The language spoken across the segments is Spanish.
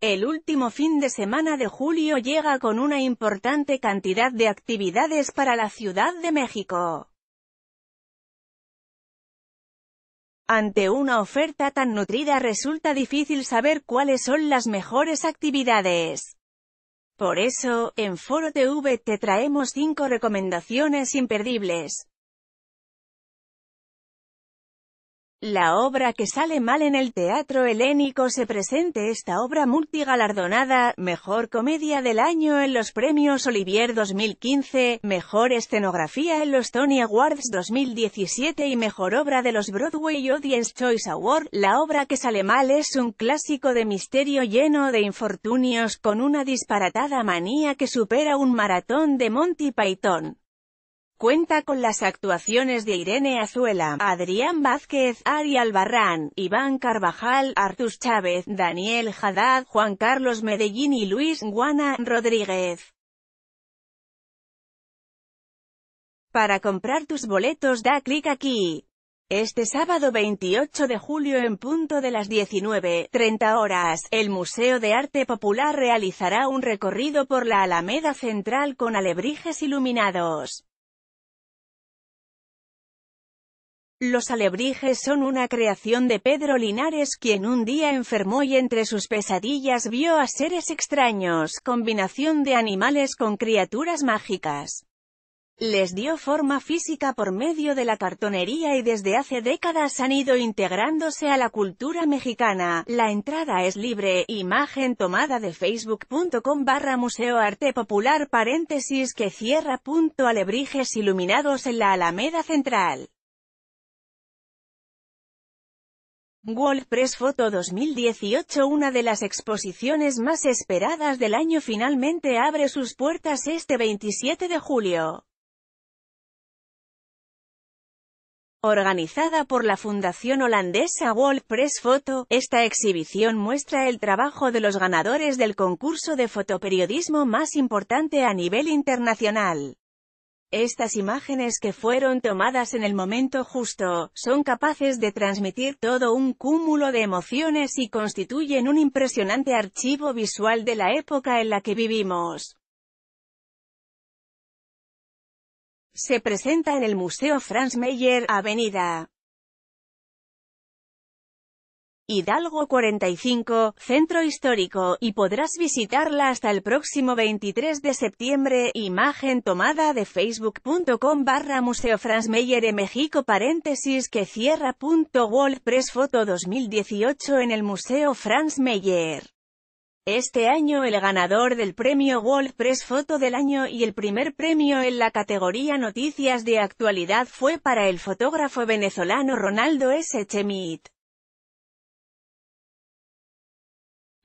El último fin de semana de julio llega con una importante cantidad de actividades para la Ciudad de México. Ante una oferta tan nutrida resulta difícil saber cuáles son las mejores actividades. Por eso, en Foro TV te traemos 5 recomendaciones imperdibles. La obra que sale mal en el Teatro Helénico se presente esta obra multigalardonada, Mejor Comedia del Año en los Premios Olivier 2015, Mejor Escenografía en los Tony Awards 2017 y Mejor Obra de los Broadway Audience Choice Award. La obra que sale mal es un clásico de misterio lleno de infortunios con una disparatada manía que supera un maratón de Monty Python. Cuenta con las actuaciones de Irene Azuela, Adrián Vázquez, Ari Albarrán, Iván Carvajal, Artus Chávez, Daniel Jadad, Juan Carlos Medellín y Luis Guana Rodríguez. Para comprar tus boletos da clic aquí. Este sábado 28 de julio en punto de las 19.30 horas, el Museo de Arte Popular realizará un recorrido por la Alameda Central con alebrijes iluminados. Los alebrijes son una creación de Pedro Linares quien un día enfermó y entre sus pesadillas vio a seres extraños, combinación de animales con criaturas mágicas. Les dio forma física por medio de la cartonería y desde hace décadas han ido integrándose a la cultura mexicana. La entrada es libre, imagen tomada de facebook.com barra museo arte popular paréntesis que cierra punto alebrijes iluminados en la Alameda Central. WordPress Photo 2018 Una de las exposiciones más esperadas del año finalmente abre sus puertas este 27 de julio. Organizada por la fundación holandesa WordPress Photo, esta exhibición muestra el trabajo de los ganadores del concurso de fotoperiodismo más importante a nivel internacional. Estas imágenes que fueron tomadas en el momento justo, son capaces de transmitir todo un cúmulo de emociones y constituyen un impresionante archivo visual de la época en la que vivimos. Se presenta en el Museo Franz Meyer, Avenida Hidalgo 45, Centro Histórico, y podrás visitarla hasta el próximo 23 de septiembre. Imagen tomada de facebook.com barra Museo Franz Meyer en México paréntesis que cierra punto WordPress foto 2018 en el Museo Franz Meyer. Este año el ganador del premio World Press Foto del año y el primer premio en la categoría Noticias de Actualidad fue para el fotógrafo venezolano Ronaldo S. Chemit.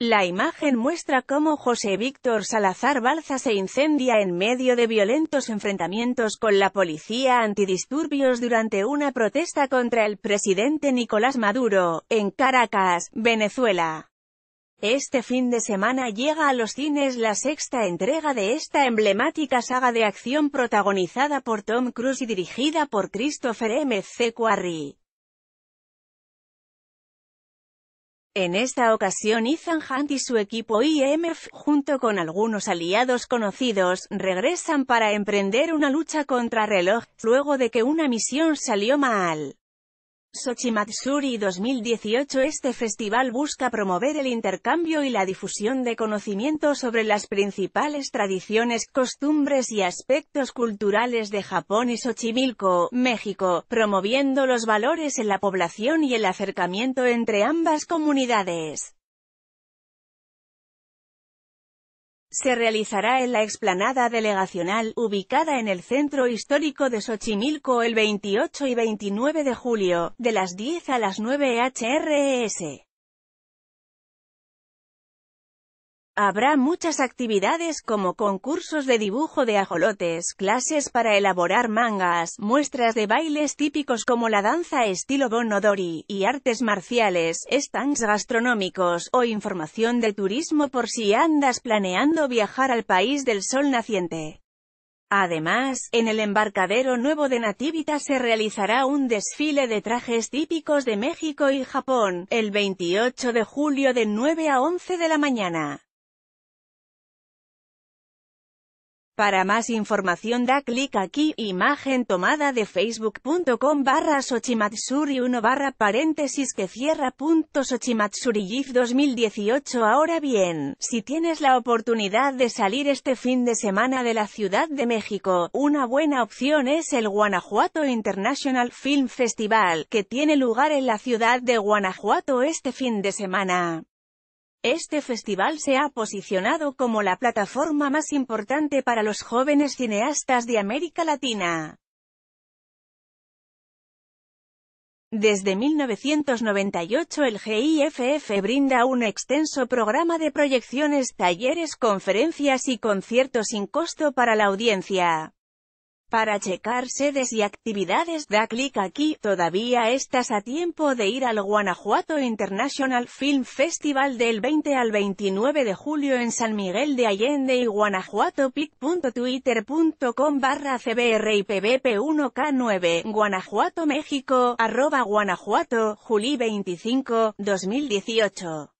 La imagen muestra cómo José Víctor Salazar Balza se incendia en medio de violentos enfrentamientos con la policía antidisturbios durante una protesta contra el presidente Nicolás Maduro, en Caracas, Venezuela. Este fin de semana llega a los cines la sexta entrega de esta emblemática saga de acción protagonizada por Tom Cruise y dirigida por Christopher M. C. Quarry. En esta ocasión Ethan Hunt y su equipo IMF, junto con algunos aliados conocidos, regresan para emprender una lucha contra reloj, luego de que una misión salió mal. Sochimatsuri 2018 Este festival busca promover el intercambio y la difusión de conocimientos sobre las principales tradiciones, costumbres y aspectos culturales de Japón y Xochimilco, México, promoviendo los valores en la población y el acercamiento entre ambas comunidades. se realizará en la explanada delegacional, ubicada en el centro histórico de Xochimilco el 28 y 29 de julio, de las 10 a las 9 HRS. E Habrá muchas actividades como concursos de dibujo de ajolotes, clases para elaborar mangas, muestras de bailes típicos como la danza estilo Bonodori, y artes marciales, stands gastronómicos, o información de turismo por si andas planeando viajar al país del sol naciente. Además, en el embarcadero nuevo de Nativita se realizará un desfile de trajes típicos de México y Japón, el 28 de julio de 9 a 11 de la mañana. Para más información da clic aquí, imagen tomada de facebook.com barra Sochimatsuri 1 barra paréntesis que cierra punto Sochimatsuri 2018 Ahora bien, si tienes la oportunidad de salir este fin de semana de la Ciudad de México, una buena opción es el Guanajuato International Film Festival, que tiene lugar en la ciudad de Guanajuato este fin de semana. Este festival se ha posicionado como la plataforma más importante para los jóvenes cineastas de América Latina. Desde 1998 el GIFF brinda un extenso programa de proyecciones, talleres, conferencias y conciertos sin costo para la audiencia. Para checar sedes y actividades da clic aquí, todavía estás a tiempo de ir al Guanajuato International Film Festival del 20 al 29 de julio en San Miguel de Allende y guanajuatopic.twitter.com barra cbr y 1 k 9 Guanajuato México, arroba Guanajuato, Juli 25, 2018.